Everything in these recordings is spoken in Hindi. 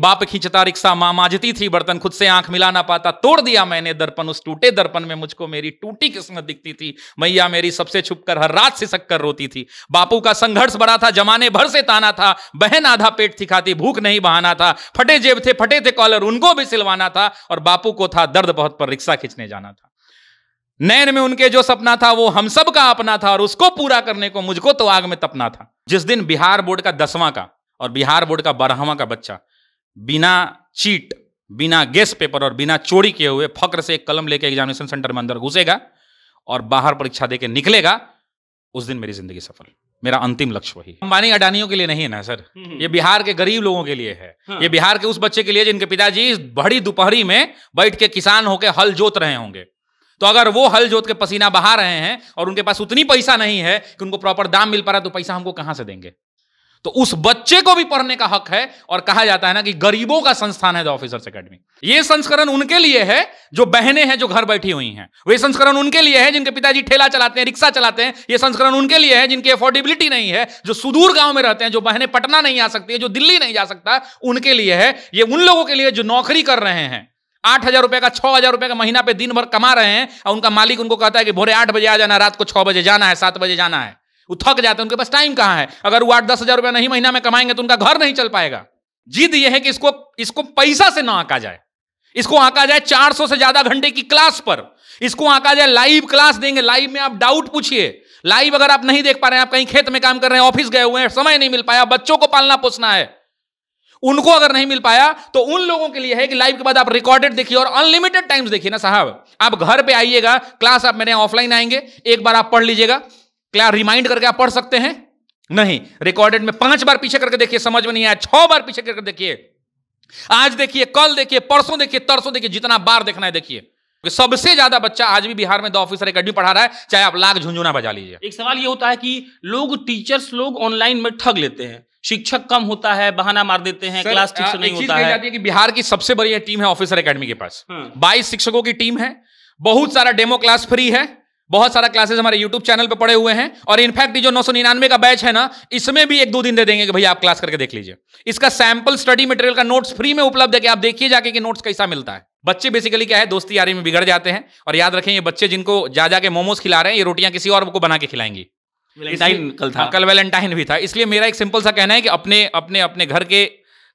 बाप खींचता रिक्शा माँ माजती थी बर्तन खुद से आंख मिला ना पाता तोड़ दिया मैंने दर्पण उस टूटे दर्पण में मुझको मेरी टूटी किस्मत दिखती थी मैया मेरी सबसे छुपकर हर रात से सककर रोती थी बापू का संघर्ष बड़ा था जमाने भर से ताना था बहन आधा पेट थी खाती भूख नहीं बहाना था फटे जेब थे फटे थे कॉलर उनको भी सिलवाना था और बापू को था दर्द बहुत पर रिक्शा खींचने जाना था नैन में उनके जो सपना था वो हम सब का अपना था और उसको पूरा करने को मुझको तो आग में तपना था जिस दिन बिहार बोर्ड का दसवां का और बिहार बोर्ड का बारहवां का बच्चा बिना चीट बिना गेस पेपर और बिना चोरी किए हुए फक्र से एक कलम लेके एग्जामिनेशन सेंटर में अंदर घुसेगा और बाहर परीक्षा देकर निकलेगा उस दिन मेरी जिंदगी सफल मेरा अंतिम लक्ष्य वही अंबानी अडानियों के लिए नहीं है ना सर हम्म, हम्म। ये बिहार के गरीब लोगों के लिए है हाँ। ये बिहार के उस बच्चे के लिए जिनके पिताजी बड़ी दोपहरी में बैठ के किसान होकर हल जोत रहे होंगे तो अगर वो हल जोत के पसीना बहा रहे हैं और उनके पास उतनी पैसा नहीं है कि उनको प्रॉपर दाम मिल पा रहा तो पैसा हमको कहां से देंगे तो उस बच्चे को भी पढ़ने का हक है और कहा जाता है ना कि गरीबों का संस्थान है द ऑफिसर्स एकेडमी ये संस्करण उनके लिए है जो बहनें हैं जो घर बैठी हुई हैं वे संस्करण उनके लिए है जिनके पिताजी ठेला चलाते हैं रिक्शा चलाते हैं ये संस्करण उनके लिए है जिनकी अफोर्डेबिलिटी नहीं है जो सुदूर गांव में रहते हैं जो बहनें पटना नहीं आ सकती है जो दिल्ली नहीं जा सकता उनके लिए है ये उन लोगों के लिए जो नौकरी कर रहे हैं आठ हजार रुपए का छह हजार रुपए का महीना पे दिन भर कमा रहे हैं और उनका मालिक उनको कहता है कि भोरे आठ बजे आ जाना रात को छह बजे जाना है सात बजे जाना है वो थक जाते हैं उनके पास टाइम कहाँ है अगर वो आठ दस हजार रुपया नहीं महीना में कमाएंगे तो उनका घर नहीं चल पाएगा जिद यह है कि इसको इसको पैसा से ना आका जाए इसको आका जाए 400 से ज्यादा घंटे की क्लास पर इसको आका जाए लाइव क्लास देंगे लाइव में आप डाउट पूछिए लाइव अगर आप नहीं देख पा रहे हैं आप कहीं खेत में काम कर रहे हैं ऑफिस गए हुए हैं समय नहीं मिल पाया बच्चों को पालना पोसना है उनको अगर नहीं मिल पाया तो उन लोगों के लिए है कि लाइव के बाद आप रिकॉर्डेड देखिए और अनलिमिटेड टाइम्स देखिए ना साहब आप घर पे आइएगा क्लास आप मेरे ऑफलाइन आएंगे एक बार आप पढ़ लीजिएगा क्या रिमाइंड करके आप पढ़ सकते हैं नहीं रिकॉर्डेड में पांच बार पीछे करके देखिए समझ में नहीं आया छह बार पीछे करके देखिए आज देखिए कल देखिए परसों देखिए तरसों देखिए जितना बार देखना है देखिए सबसे ज्यादा बच्चा आज भी बिहार में दो ऑफिसर अकेडमी पढ़ा रहा है चाहे आप लाख झुंझुना बजा लीजिए एक सवाल ये होता है कि लोग टीचर्स लोग ऑनलाइन में ठग लेते हैं शिक्षक कम होता है बहाना मार देते हैं क्लास टीचर नहीं होता है जाती है कि बिहार की सबसे बड़ी टीम है ऑफिसर अकेडमी के पास हाँ। बाईस शिक्षकों की टीम है बहुत सारा डेमो क्लास फ्री है बहुत सारा क्लासेस हमारे यूट्यूब चैनल पर पड़े हुए हैं और इनफैक्ट जो नौ का बैच है ना इसमें भी एक दो दिन दे देंगे कि भैया आप क्लास करके देख लीजिए इसका सैंपल स्टडी मटेरियल का नोट्स फ्री में उपलब्ध है कि आप देखिए जाके कि नोट्स कैसा मिलता है बच्चे बेसिकली क्या है दोस्ती यारी में बिगड़ जाते हैं और याद रखें ये बच्चे जिनको जा जाके मोमोज खिला रहे हैं ये रोटियां किसी और को बना के खिलाएंगी कल था हाँ, कल वैलेंटाइन भी था इसलिए मेरा एक सिंपल सा कहना है कि अपने अपने अपने घर के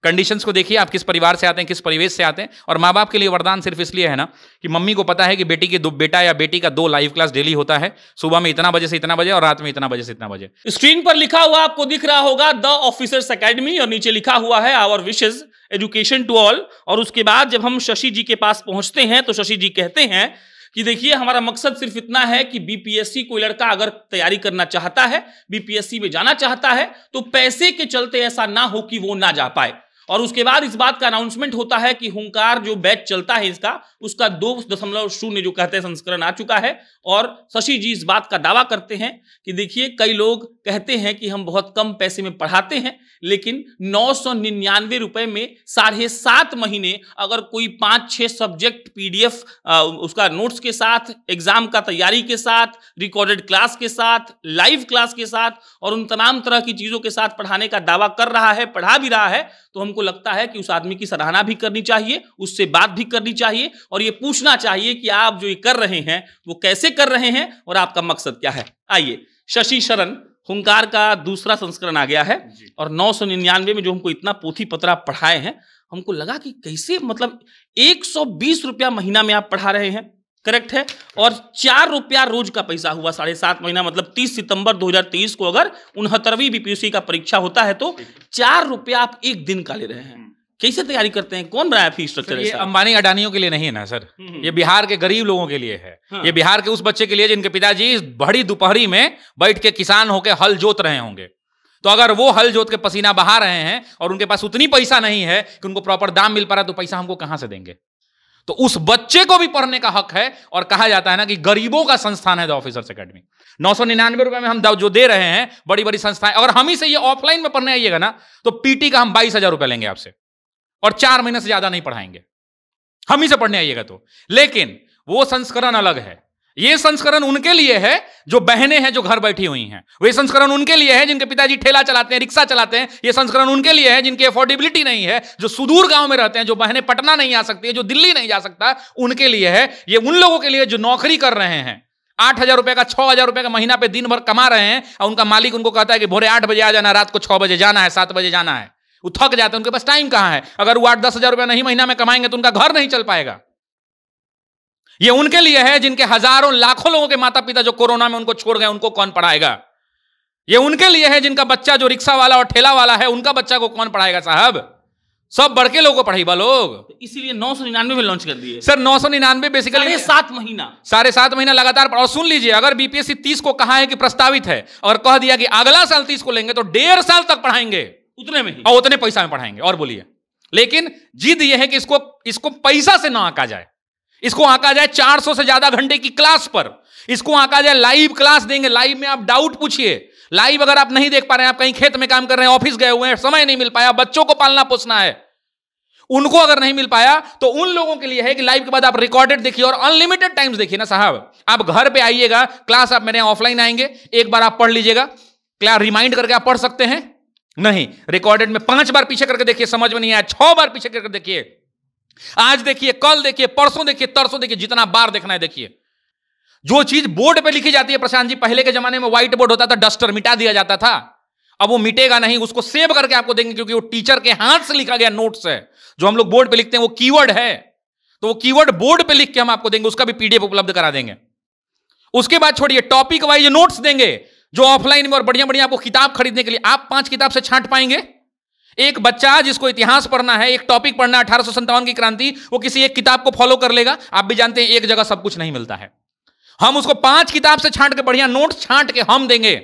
कंडीशंस को देखिए आप किस परिवार से आते हैं किस परिवेश से आते हैं और माँ बाप के लिए वरदान सिर्फ इसलिए है ना कि मम्मी को पता है कि बेटी के दो बेटा या बेटी का दो लाइव क्लास डेली होता है सुबह में इतना बजे से इतना बजे और रात में इतना बजे से इतना बजे स्क्रीन पर लिखा हुआ आपको दिख रहा होगा द ऑफिसर्स अकेडमी और नीचे लिखा हुआ है our wishes education to all और उसके बाद जब हम शशि जी के पास पहुंचते हैं तो शशि जी कहते हैं कि देखिए हमारा मकसद सिर्फ इतना है कि बीपीएससी कोई लड़का अगर तैयारी करना चाहता है बीपीएससी में जाना चाहता है तो पैसे के चलते ऐसा ना हो कि वो ना जा पाए और उसके बाद इस बात का अनाउंसमेंट होता है कि हुंकार जो बैच चलता है इसका उसका दो दशमलव शून्य जो कहते हैं संस्करण आ चुका है और शशि जी इस बात का दावा करते हैं कि देखिए कई लोग कहते हैं कि हम बहुत कम पैसे में पढ़ाते हैं लेकिन नौ सौ निन्यानवे रुपए में साढ़े सात महीने अगर कोई पाँच छः सब्जेक्ट पी उसका नोट्स के साथ एग्जाम का तैयारी के साथ रिकॉर्डेड क्लास के साथ लाइव क्लास के साथ और उन तमाम तरह की चीज़ों के साथ पढ़ाने का दावा कर रहा है पढ़ा भी रहा है तो हमको हमको लगता है कि उस आदमी की सराहना भी करनी चाहिए उससे बात भी करनी चाहिए और ये पूछना चाहिए कि आप जो ये कर रहे हैं वो कैसे कर रहे हैं और आपका मकसद क्या है आइए शशि शरण हुंकार का दूसरा संस्करण आ गया है और नौ सौ निन्यानवे में जो हमको इतना पोथी पत्रा पढ़ाए हैं हमको लगा कि कैसे मतलब एक रुपया महीना में आप पढ़ा रहे हैं करेक्ट है और चार रुपया रोज का पैसा हुआ साढ़े सात महीना मतलब तीस सितंबर 2023 को अगर उनहत्तरवीं बीपीएससी का परीक्षा होता है तो चार रुपया आप एक दिन का ले रहे हैं हम्म। कैसे तैयारी करते हैं कौन बनाया फीस स्ट्रक्चर ये अंबानी अडानियों के लिए नहीं है ना सर हम्म, हम्म। ये बिहार के गरीब लोगों के लिए है हाँ। ये बिहार के उस बच्चे के लिए जिनके पिताजी बड़ी दोपहरी में बैठ के किसान होकर हल जोत रहे होंगे तो अगर वो हल जोत के पसीना बहा रहे हैं और उनके पास उतनी पैसा नहीं है कि उनको प्रॉपर दाम मिल पा रहा है तो पैसा हमको कहां से देंगे तो उस बच्चे को भी पढ़ने का हक है और कहा जाता है ना कि गरीबों का संस्थान है द ऑफिसर्स अकेडमी नौ सौ निन्यानवे रुपए में हम जो दे रहे हैं बड़ी बड़ी संस्थाएं अगर हम ही से ये ऑफलाइन में पढ़ने आइएगा ना तो पीटी का हम बाईस हजार रुपए लेंगे आपसे और चार महीने से ज्यादा नहीं पढ़ाएंगे हम ही से पढ़ने आइएगा तो लेकिन वो संस्करण अलग है ये संस्करण उनके लिए है जो बहनें हैं जो घर बैठी हुई हैं वे संस्करण उनके लिए है जिनके पिताजी ठेला चलाते हैं रिक्शा चलाते हैं ये संस्करण उनके लिए है जिनकी अफोर्डेबिलिटी नहीं है जो सुदूर गांव में रहते हैं जो बहनें पटना नहीं आ सकती है जो दिल्ली नहीं जा सकता उनके लिए है ये उन लोगों के लिए जो नौकरी कर रहे हैं आठ हजार रुपये का छह हजार रुपये का महीना पे दिन भर कमा रहे हैं और उनका मालिक उनको कहता है कि भोरे आठ बजे आ जाना रात को छह बजे जाना है सात बजे जाना है वो थक जाते हैं उनके पास टाइम कहाँ है अगर वो आठ दस हजार रुपया नहीं महीना में कमाएंगे तो उनका घर नहीं चल पाएगा ये उनके लिए है जिनके हजारों लाखों लोगों के माता पिता जो कोरोना में उनको छोड़ गए उनको कौन पढ़ाएगा ये उनके लिए है जिनका बच्चा जो रिक्शा वाला और ठेला वाला है उनका बच्चा को कौन पढ़ाएगा साहब सब बढ़ के लोगों को पढ़ेगा लोग तो इसीलिए नौ सौ निन्यानवे में लॉन्च कर दिए सर नौ सौ निन्यानवे बेसिकली सात महीना साढ़े सात महीना लगातार और सुन लीजिए अगर बीपीएससी तीस को कहा है कि प्रस्तावित है और कह दिया कि अगला साल तीस को लेंगे तो डेढ़ साल तक पढ़ाएंगे उतने में और उतने पैसा में पढ़ाएंगे और बोलिए लेकिन जिद यह है कि इसको इसको पैसा से ना आका जाए इसको आंका जाए 400 से ज्यादा घंटे की क्लास पर इसको आंका जाए लाइव क्लास देंगे लाइव में आप डाउट पूछिए लाइव अगर आप नहीं देख पा रहे हैं आप कहीं खेत में काम कर रहे हैं ऑफिस गए हुए हैं समय नहीं मिल पाया बच्चों को पालना पोसना है उनको अगर नहीं मिल पाया तो उन लोगों के लिए है कि लाइव के बाद आप रिकॉर्डेड देखिए और अनलिमिटेड टाइम्स देखिए ना साहब आप घर पे आइएगा क्लास आप मेरे ऑफलाइन आएंगे एक बार आप पढ़ लीजिएगा क्लास रिमाइंड करके आप पढ़ सकते हैं नहीं रिकॉर्डेड में पांच बार पीछे करके देखिए समझ में नहीं आया छह बार पीछे करके देखिए आज देखिए कल देखिए परसों देखिए तरसों देखिए जितना बार देखना है देखिए जो चीज बोर्ड पे लिखी जाती है प्रशांत जी पहले के जमाने में व्हाइट बोर्ड होता था डस्टर मिटा दिया जाता था अब वो मिटेगा नहीं उसको सेव करके आपको देंगे क्योंकि वो टीचर के हाथ से लिखा गया नोट्स है जो हम लोग बोर्ड पे लिखते हैं वो कीवर्ड है तो वो कीवर्ड बोर्ड पे लिख के हम आपको देंगे उसका भी पीडीएफ उपलब्ध करा देंगे उसके बाद छोड़िए टॉपिक वाइज नोट्स देंगे जो ऑफलाइन में और बढ़िया बढ़िया आपको किताब खरीदने के लिए आप पांच किताब से छांट पाएंगे एक बच्चा जिसको इतिहास पढ़ना है एक टॉपिक पढ़ना है अठारह की क्रांति वो किसी एक किताब को फॉलो कर लेगा आप भी जानते हैं एक जगह सब कुछ नहीं मिलता है हम उसको पांच किताब से छांट के बढ़िया नोट छांट के हम देंगे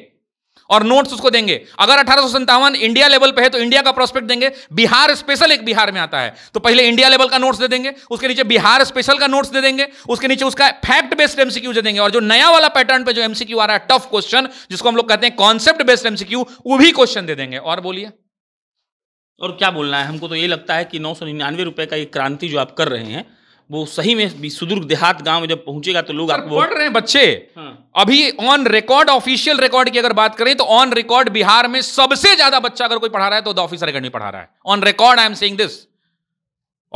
और नोट्स उसको देंगे अगर अठारह इंडिया लेवल पे है तो इंडिया का प्रोस्पेक्ट देंगे बिहार स्पेशल एक बिहार में आता है तो पहले इंडिया लेवल का नोट्स दे देंगे उसके नीचे बिहार स्पेशल का नोट्स दे देंगे उसके नीचे उसका फैक्ट बेस्ड एमसीक्यू दे देंगे और जो नया वाला पैटर्न पे जो एमसीक्यू आ रहा है टफ क्वेश्चन जिसको हम लोग कहते हैं कॉन्सेप्ट बेस्ड एमसीक्यू वो भी क्वेश्चन दे देंगे और बोलिए और क्या बोलना है हमको तो ये लगता है कि नौ सौ निन्यानवे रुपये का ये क्रांति जो आप कर रहे हैं वो सही में भी सुदूर देहात गांव में जब पहुंचेगा तो लोग आपको पढ़ रहे हैं बच्चे हाँ। अभी ऑन रिकॉर्ड ऑफिशियल रिकॉर्ड की अगर बात करें तो ऑन रिकॉर्ड बिहार में सबसे ज्यादा बच्चा अगर कोई पढ़ा रहा है तो द ऑफिसर अकेडमी पढ़ा रहा है on record I am saying this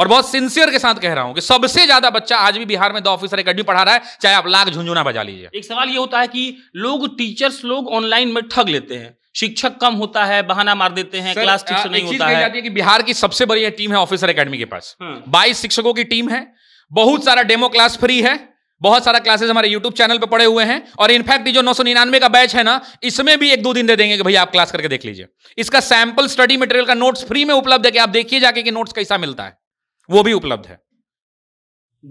और बहुत सिंसियर के साथ कह रहा हूं कि सबसे ज्यादा बच्चा आज भी बिहार में द ऑफिसर अकेडमी पढ़ा रहा है चाहे आप लाख झुंझुना बजा लीजिए एक सवाल ये होता है कि लोग टीचर्स लोग ऑनलाइन में ठग लेते हैं शिक्षक कम होता है बहाना मार देते हैं क्लास ठीक से नहीं होता है जाती है कि बिहार की सबसे बड़ी टीम है ऑफिसर एकेडमी के पास हाँ। बाईस शिक्षकों की टीम है बहुत सारा डेमो क्लास फ्री है बहुत सारा क्लासेस हमारे यूट्यूब चैनल पे पड़े हुए हैं और इनफैक्ट जो नौ का बैच है ना इसमें भी एक दो दिन दे देंगे कि भाई आप क्लास करके देख लीजिए इसका सैंपल स्टडी मटेरियल का नोट्स फ्री में उपलब्ध है कि आप देखिए जाके कि नोट्स कैसा मिलता है वो भी उपलब्ध है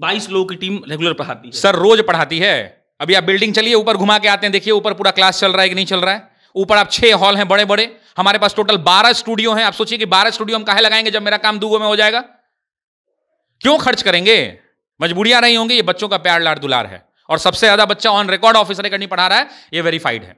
बाईस लोगों की टीम रेगुलर पढ़ाती है सर रोज पढ़ाती है अभी आप बिल्डिंग चलिए ऊपर घुमा के आते हैं देखिए ऊपर पूरा क्लास चल रहा है कि नहीं चल रहा है ऊपर आप छह हॉल हैं बड़े बड़े हमारे पास टोटल बारह स्टूडियो हैं आप सोचिए कि बारह स्टूडियो हम काहे लगाएंगे जब मेरा काम दूगो में हो जाएगा क्यों खर्च करेंगे मजबूरियां नहीं होंगी ये बच्चों का प्यार लाड़ दुलार है और सबसे ज्यादा बच्चा ऑन रिकॉर्ड ऑफिसर करनी पढ़ा रहा है ये वेरीफाइड है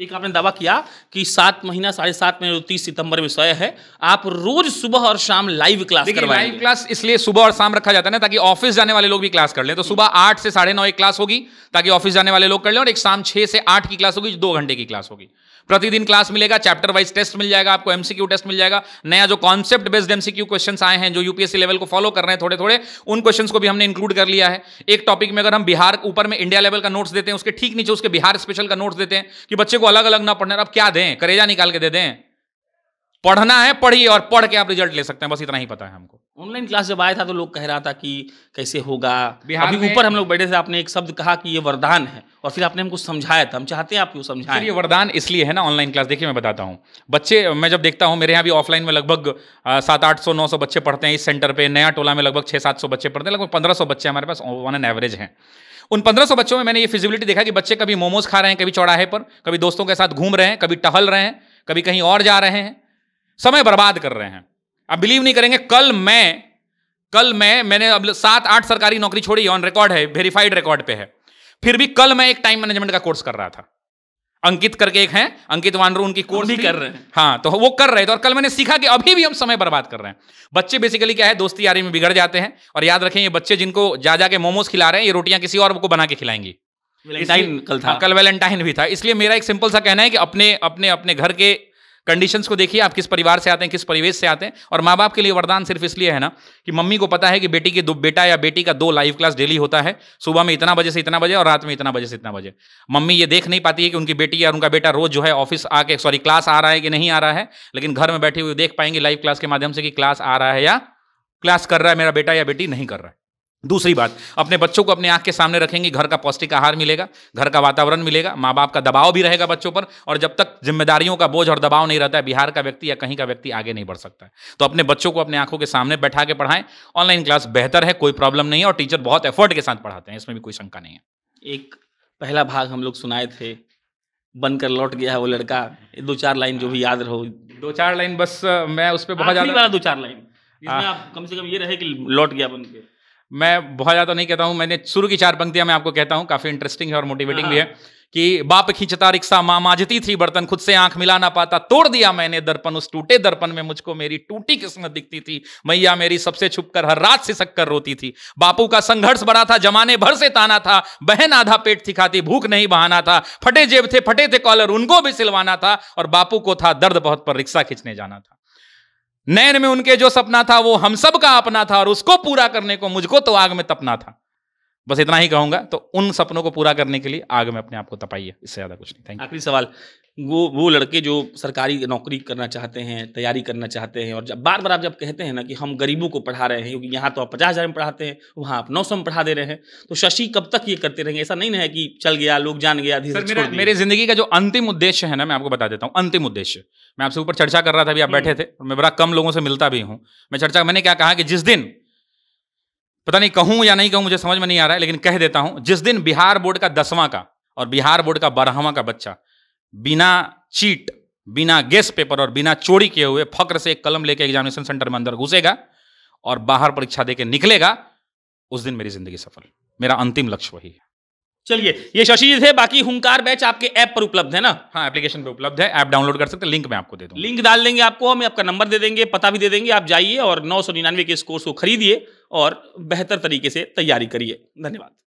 एक आपने दावा किया कि सात महीना साढ़े सात महीने तीस सितंबर में सोया है आप रोज सुबह और शाम लाइव क्लास लाइव क्लास इसलिए सुबह और शाम रखा जाता है ना ताकि ऑफिस जाने वाले लोग भी क्लास कर लें तो सुबह आठ से साढ़े नौ एक क्लास होगी ताकि ऑफिस जाने वाले लोग कर लें और एक शाम छह से आठ की क्लास होगी दो घंटे की क्लास होगी प्रतिदिन क्लास मिलेगा चैप्टर वाइज टेस्ट मिल जाएगा आपको एमसीक्यू टेस्ट मिल जाएगा नया जो कॉन्सेप्ट बेस्ड एमसीक्यू क्वेश्चन आए हैं जो यूपीएससी लेवल को फॉलो कर रहे हैं थोड़े थोड़े उन क्वेश्चन को भी हमने इंक्लूड कर लिया है एक टॉपिक में अगर हम बिहार ऊपर में इंडिया लेवल का नोट्स देते हैं उसके ठीक नीचे उसके बिहार स्पेशल का नोट्स देते हैं कि बच्चे को अलग अलग ना पढ़ना आप क्या दें करेजा निकाल के दे दें पढ़ना है पढ़िए और पढ़ के आप रिजल्ट ले सकते हैं बस इतना ही पता है हमको ऑनलाइन क्लास जब आया था तो लोग कह रहा था कि कैसे होगा बिहार अभी ऊपर हम लोग बैठे थे आपने एक शब्द कहा कि ये वरदान है और फिर आपने हमको समझाया था हम चाहते हैं आपको समझाएं ये वरदान इसलिए है ना ऑनलाइन क्लास देखिए मैं बताता हूँ बच्चे मैं जब देखता हूँ मेरे यहाँ भी ऑफलाइन में लगभग सात आठ सौ नौ सौ बच्चे पढ़ते हैं इस सेंटर पर नया टोला में लगभग छः सात सौ बच्चे पढ़ते हैं लगभग पंद्रह सौ बच्चे हमारे पास ऑन एन एवरेज हैं उन पंद्रह सौ बच्चों में मैंने ये फिजिबिलिटी देखा कि बच्चे कभी मोमोज खा रहे हैं कभी चौड़ाहे पर कभी दोस्तों के साथ घूम रहे हैं कभी टहल रहे हैं कभी कहीं और जा रहे हैं समय बर्बाद कर रहे हैं आप बिलीव नहीं करेंगे कल मैं कल मैं मैंने अब सात आठ सरकारी नौकरी छोड़ी ऑन रिकॉर्ड है वेरीफाइड रिकॉर्ड पे है फिर भी कल मैं एक टाइम मैनेजमेंट का कोर्स कर रहा था अंकित करके एक हैं अंकित वानरू उनकी कोर्स भी कर रहे हैं हाँ तो वो कर रहे थे और कल मैंने सीखा कि अभी भी हम समय बर्बाद कर रहे हैं बच्चे बेसिकली क्या है दोस्ती यारी में बिगड़ जाते हैं और याद रखें ये बच्चे जिनको जा जाके मोमोज खिला रहे हैं ये रोटियां किसी और को बना के खिलाएंगी कल था हाँ, कल वैलेंटाइन भी था इसलिए मेरा एक सिंपल सा कहना है कि अपने अपने अपने घर के कंडीशंस को देखिए आप किस परिवार से आते हैं किस परिवेश से आते हैं और माँ बाप के लिए वरदान सिर्फ इसलिए है ना कि मम्मी को पता है कि बेटी के दो बेटा या बेटी का दो लाइव क्लास डेली होता है सुबह में इतना बजे से इतना बजे और रात में इतना बजे से इतना बजे मम्मी ये देख नहीं पाती है कि उनकी बेटी या उनका बेटा रोज जो है ऑफिस आके सॉरी क्लास आ रहा है कि नहीं आ रहा है लेकिन घर में बैठे हुए देख पाएंगे लाइव क्लास के माध्यम से कि क्लास आ रहा है या क्लास कर रहा है मेरा बेटा या बेटी नहीं कर रहा है दूसरी बात अपने बच्चों को अपने आंख के सामने रखेंगे घर का पौष्टिक आहार मिलेगा घर का वातावरण मिलेगा माँ बाप का दबाव भी रहेगा बच्चों पर और जब तक जिम्मेदारियों का बोझ और दबाव नहीं रहता है बिहार का व्यक्ति या कहीं का व्यक्ति आगे नहीं बढ़ सकता है तो अपने बच्चों को अपने आंखों के सामने बैठा के पढ़ाएं ऑनलाइन क्लास बेहतर है कोई प्रॉब्लम नहीं है और टीचर बहुत एफर्ट के साथ पढ़ाते हैं इसमें भी कोई शंका नहीं है एक पहला भाग हम लोग सुनाए थे बनकर लौट गया है वो लड़का दो चार लाइन जो भी याद रहो दो चार लाइन बस मैं उस पर बहुत ज्यादा दो चार लाइन आप कम से कम ये रहे कि लौट गया बन के मैं बहुत ज़्यादा नहीं कहता हूँ मैंने शुरू की चार पंक्तियाँ मैं आपको कहता हूँ काफ़ी इंटरेस्टिंग है और मोटिवेटिंग भी है कि बाप खींचता रिक्शा माँ माजती थी बर्तन खुद से आंख मिला ना पाता तोड़ दिया मैंने दर्पण उस टूटे दर्पण में मुझको मेरी टूटी किस्मत दिखती थी मैया मेरी सबसे छुपकर हर रात से सककर रोती थी बापू का संघर्ष बड़ा था जमाने भर से ताना था बहन आधा पेट थिखाती भूख नहीं बहाना था फटे जेब थे फटे थे कॉलर उनको भी सिलवाना था और बापू को था दर्द बहुत पर रिक्शा खींचने जाना था नैन में उनके जो सपना था वो हम सब का अपना था और उसको पूरा करने को मुझको तो आग में तपना था बस इतना ही कहूंगा तो उन सपनों को पूरा करने के लिए आग में अपने आप को तपाइए इससे ज्यादा कुछ नहीं थैंक आखिरी सवाल वो वो लड़के जो सरकारी नौकरी करना चाहते हैं तैयारी करना चाहते हैं और जब बार बार आप जब कहते हैं ना कि हम गरीबों को पढ़ा रहे हैं क्योंकि यहाँ तो आप पचास हज़ार में पढ़ाते हैं वहाँ आप नौ सौ में पढ़ा दे रहे हैं तो शशि कब तक ये करते रहेंगे ऐसा नहीं ना है कि चल गया लोग जान गया सर मेरे, मेरे जिंदगी का जो अंतिम उद्देश्य है ना मैं आपको बता देता हूँ अंतिम उद्देश्य मैं आपसे ऊपर चर्चा कर रहा था अभी आप बैठे हम्म। थे और मैं बड़ा कम लोगों से मिलता भी हूँ मैं चर्चा मैंने क्या कहा कि जिस दिन पता नहीं कहूँ या नहीं कहूँ मुझे समझ में नहीं आ रहा है लेकिन कह देता हूँ जिस दिन बिहार बोर्ड का दसवां का और बिहार बोर्ड का बारहवां का बच्चा बिना चीट बिना गेस पेपर और बिना चोरी किए हुए फक्र से एक कलम लेके एग्जामिनेशन सेंटर में अंदर घुसेगा और बाहर परीक्षा देके निकलेगा उस दिन मेरी जिंदगी सफल मेरा अंतिम लक्ष्य वही है चलिए ये शशि जी थे बाकी हुंकार बैच आपके ऐप पर उपलब्ध है ना हाँ एप्लीकेशन पे उपलब्ध है ऐप डाउनलोड कर सकते हैं लिंक मैं आपको दे दूँ लिंक डाल देंगे आपको हम आपका नंबर दे देंगे पता भी दे देंगे आप जाइए और नौ के इस कोर्स को खरीदिए और बेहतर तरीके से तैयारी करिए धन्यवाद